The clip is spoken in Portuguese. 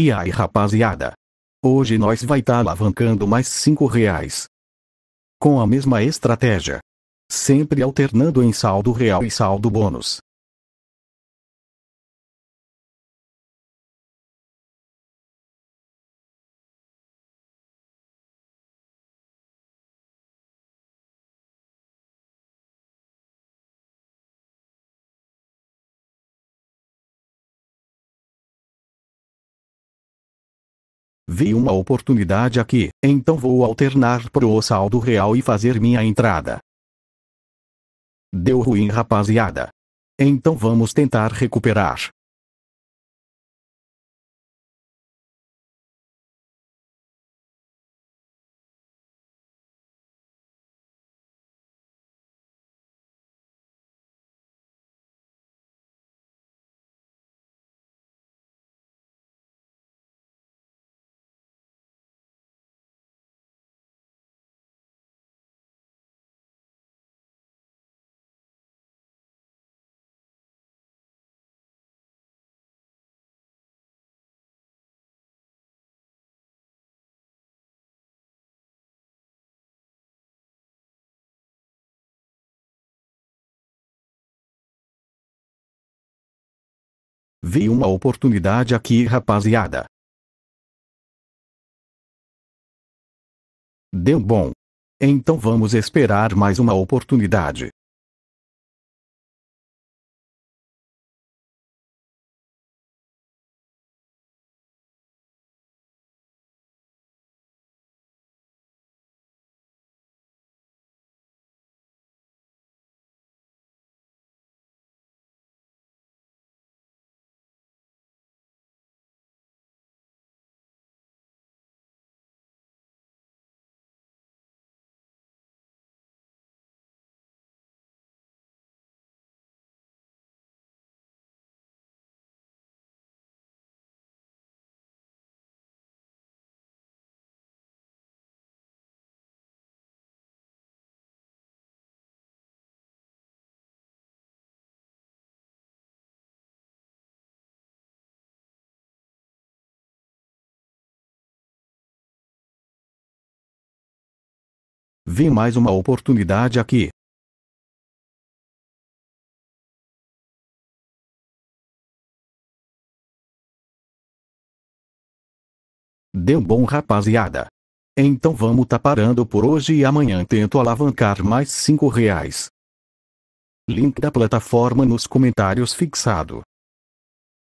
E aí rapaziada? Hoje nós vai estar tá alavancando mais 5 reais. Com a mesma estratégia. Sempre alternando em saldo real e saldo bônus. vi uma oportunidade aqui, então vou alternar pro saldo real e fazer minha entrada. Deu ruim, rapaziada. Então vamos tentar recuperar. Vi uma oportunidade aqui, rapaziada. Deu bom. Então vamos esperar mais uma oportunidade. Vem mais uma oportunidade aqui. Deu bom rapaziada. Então vamos tá parando por hoje e amanhã tento alavancar mais 5 reais. Link da plataforma nos comentários fixado.